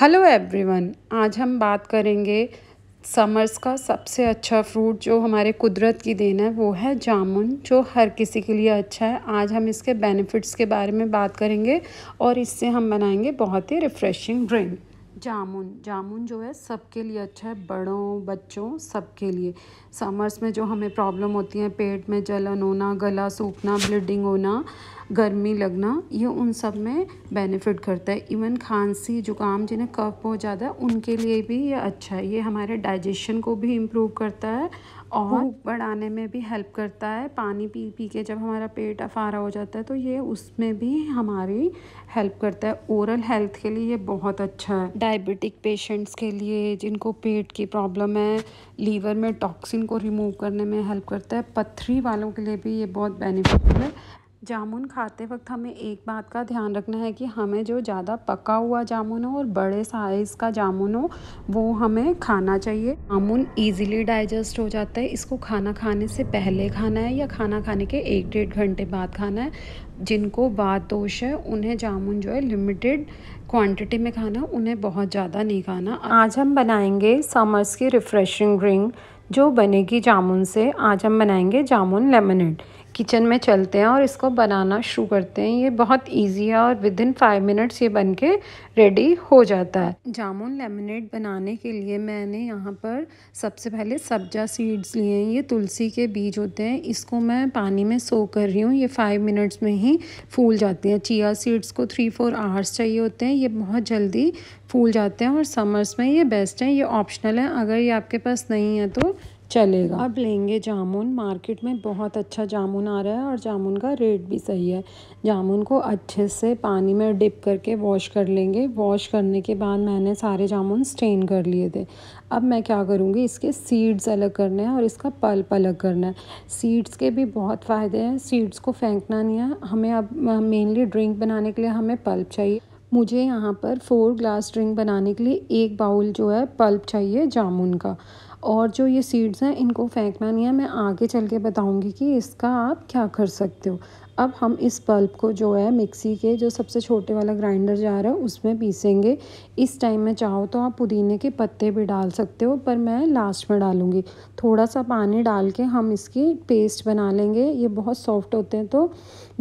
hello everyone आज हम बात करेंगे समर्स का सबसे अच्छा फ्रूट जो हमारे कुदरत की देन है वो है जामुन जो हर किसी के लिए अच्छा है आज हम इसके बेनिफिट्स के बारे में बात करेंगे और इससे हम बनाएंगे बहुत ही रिफ़्रेशिंग ड्रिंक जामुन जामुन जो है सबके लिए अच्छा है बड़ों बच्चों सबके लिए समर्स में जो हमें प्रॉब्लम होती है पेट में जलन होना गला सूखना ब्लीडिंग होना गर्मी लगना ये उन सब में बेनिफिट करता है इवन खांसी जुकाम जिन्हें कफ बहुत ज़्यादा है उनके लिए भी ये अच्छा है ये हमारे डाइजेशन को भी इम्प्रूव करता है और बढ़ाने में भी हेल्प करता है पानी पी पी के जब हमारा पेट अफारा हो जाता है तो ये उसमें भी हमारी हेल्प करता है ओरल हेल्थ के लिए ये बहुत अच्छा है डायबिटिक पेशेंट्स के लिए जिनको पेट की प्रॉब्लम है लीवर में टॉक्सिन को रिमूव करने में हेल्प करता है पथरी वालों के लिए भी ये बहुत बेनिफिट है जामुन खाते वक्त हमें एक बात का ध्यान रखना है कि हमें जो ज़्यादा पका हुआ जामुन हो और बड़े साइज़ का जामुन हो वो हमें खाना चाहिए जामुन इजीली डाइजेस्ट हो जाता है इसको खाना खाने से पहले खाना है या खाना खाने के एक डेढ़ घंटे बाद खाना है जिनको बात दोष है उन्हें जामुन जो है लिमिटेड क्वान्टिटी में खाना उन्हें बहुत ज़्यादा नहीं खाना आज हम बनाएंगे समर्स की रिफ़्रेशिंग ड्रिंक जो बनेगी जामुन से आज हम बनाएंगे जामुन लेमनेड किचन में चलते हैं और इसको बनाना शुरू करते हैं ये बहुत इजी है और विद इन फाइव मिनट्स ये बन के रेडी हो जाता है जामुन लेमनेट बनाने के लिए मैंने यहाँ पर सबसे पहले सब्जा सीड्स लिए हैं ये तुलसी के बीज होते हैं इसको मैं पानी में सो कर रही हूँ ये फाइव मिनट्स में ही फूल जाते हैं चिया सीड्स को थ्री फोर आवर्स चाहिए होते हैं ये बहुत जल्दी फूल जाते हैं और समर्स में ये बेस्ट हैं ये ऑप्शनल है अगर ये आपके पास नहीं है तो चलेगा अब लेंगे जामुन मार्केट में बहुत अच्छा जामुन आ रहा है और जामुन का रेट भी सही है जामुन को अच्छे से पानी में डिप करके वॉश कर लेंगे वॉश करने के बाद मैंने सारे जामुन स्टेन कर लिए थे अब मैं क्या करूँगी इसके सीड्स अलग करने हैं और इसका पल्प अलग करना है सीड्स के भी बहुत फ़ायदे हैं सीड्स को फेंकना नहीं है हमें अब मेनली ड्रिंक बनाने के लिए हमें पल्प चाहिए मुझे यहाँ पर फोर ग्लास ड्रिंक बनाने के लिए एक बाउल जो है पल्प चाहिए जामुन का और जो ये सीड्स हैं इनको फेंकना नहीं है मैं आगे चल के बताऊँगी कि इसका आप क्या कर सकते हो अब हम इस पल्प को जो है मिक्सी के जो सबसे छोटे वाला ग्राइंडर जा रहा है उसमें पीसेंगे इस टाइम में चाहो तो आप पुदीने के पत्ते भी डाल सकते हो पर मैं लास्ट में डालूँगी थोड़ा सा पानी डाल के हम इसकी पेस्ट बना लेंगे ये बहुत सॉफ्ट होते हैं तो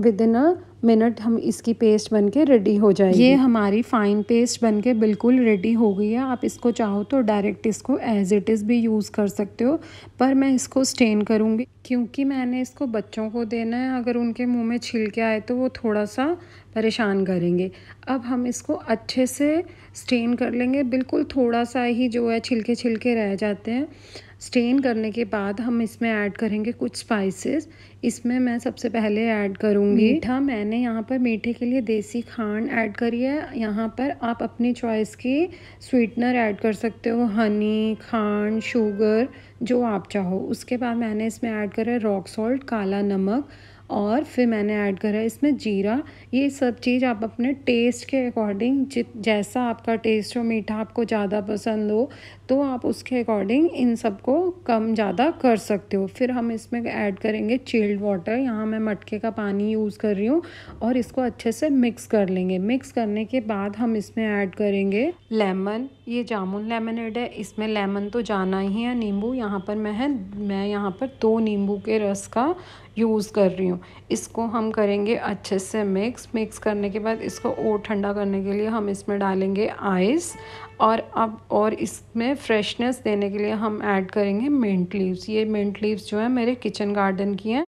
विद इन अ मिनट हम इसकी पेस्ट बन के रेडी हो जाएगी ये हमारी फाइन पेस्ट बन के बिल्कुल रेडी हो गई है आप इसको चाहो तो डायरेक्ट इसको एज इट इज़ भी यूज़ कर सकते हो पर मैं इसको स्टेन करूँगी क्योंकि मैंने इसको बच्चों को देना है अगर उनके मुंह में छिलके आए तो वो थोड़ा सा परेशान करेंगे अब हम इसको अच्छे से स्टेन कर लेंगे बिल्कुल थोड़ा सा ही जो है छिलके छिलके रह जाते हैं स्टेन करने के बाद हम इसमें ऐड करेंगे कुछ स्पाइसेस इसमें मैं सबसे पहले ऐड करूँगी मीठा मैंने यहाँ पर मीठे के लिए देसी खांड ऐड करी है यहाँ पर आप अपनी चॉइस की स्वीटनर ऐड कर सकते हो हनी खांड शुगर जो आप चाहो उसके बाद मैंने इसमें ऐड करा है रॉक सॉल्ट काला नमक और फिर मैंने ऐड करा इसमें जीरा ये सब चीज़ आप अपने टेस्ट के अकॉर्डिंग जित जैसा आपका टेस्ट हो मीठा आपको ज़्यादा पसंद हो तो आप उसके अकॉर्डिंग इन सब को कम ज़्यादा कर सकते हो फिर हम इसमें ऐड करेंगे चिल्ड वाटर यहाँ मैं मटके का पानी यूज़ कर रही हूँ और इसको अच्छे से मिक्स कर लेंगे मिक्स करने के बाद हम इसमें ऐड करेंगे लेमन ये जामुन लेमनेड है इसमें लेमन तो जाना ही है नींबू यहाँ पर मैं है मैं यहाँ पर दो नींबू के रस का यूज़ कर रही हूँ इसको हम करेंगे अच्छे से मिक्स मिक्स करने के बाद इसको और ठंडा करने के लिए हम इसमें डालेंगे आइस और अब और इसमें फ्रेशनेस देने के लिए हम ऐड करेंगे मिंट लीव्स ये मिंट लीव्स जो है मेरे किचन गार्डन की हैं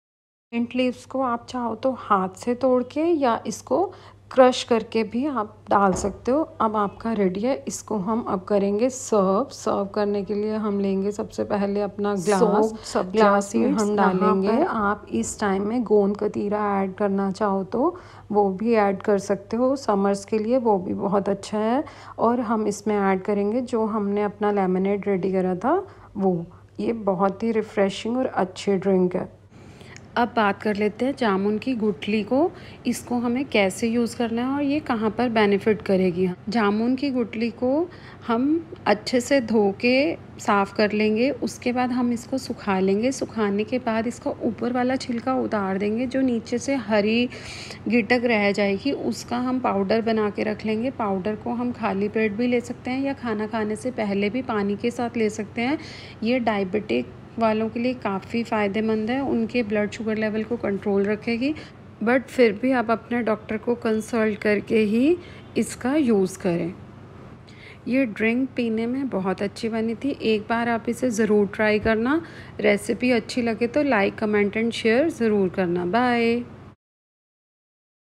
मिंट लीव्स को आप चाहो तो हाथ से तोड़ के या इसको क्रश करके भी आप डाल सकते हो अब आपका रेडी है इसको हम अब करेंगे सर्व सर्व करने के लिए हम लेंगे सबसे पहले अपना ग्लास सब ग्लास ही हम डालेंगे आप इस टाइम में गोंद कतीरा ऐड करना चाहो तो वो भी ऐड कर सकते हो समर्स के लिए वो भी बहुत अच्छा है और हम इसमें ऐड करेंगे जो हमने अपना लेमनेड रेडी करा था वो ये बहुत ही रिफ़्रेशिंग और अच्छी ड्रिंक है अब बात कर लेते हैं जामुन की गुठली को इसको हमें कैसे यूज़ करना है और ये कहाँ पर बेनिफिट करेगी जामुन की गुठली को हम अच्छे से धो के साफ़ कर लेंगे उसके बाद हम इसको सुखा लेंगे सुखाने के बाद इसका ऊपर वाला छिलका उतार देंगे जो नीचे से हरी गिटक रह जाएगी उसका हम पाउडर बना के रख लेंगे पाउडर को हम खाली पेट भी ले सकते हैं या खाना खाने से पहले भी पानी के साथ ले सकते हैं ये डायबिटिक वालों के लिए काफ़ी फ़ायदेमंद है उनके ब्लड शुगर लेवल को कंट्रोल रखेगी बट फिर भी आप अपने डॉक्टर को कंसल्ट करके ही इसका यूज़ करें ये ड्रिंक पीने में बहुत अच्छी बनी थी एक बार आप इसे ज़रूर ट्राई करना रेसिपी अच्छी लगे तो लाइक कमेंट एंड शेयर ज़रूर करना बाय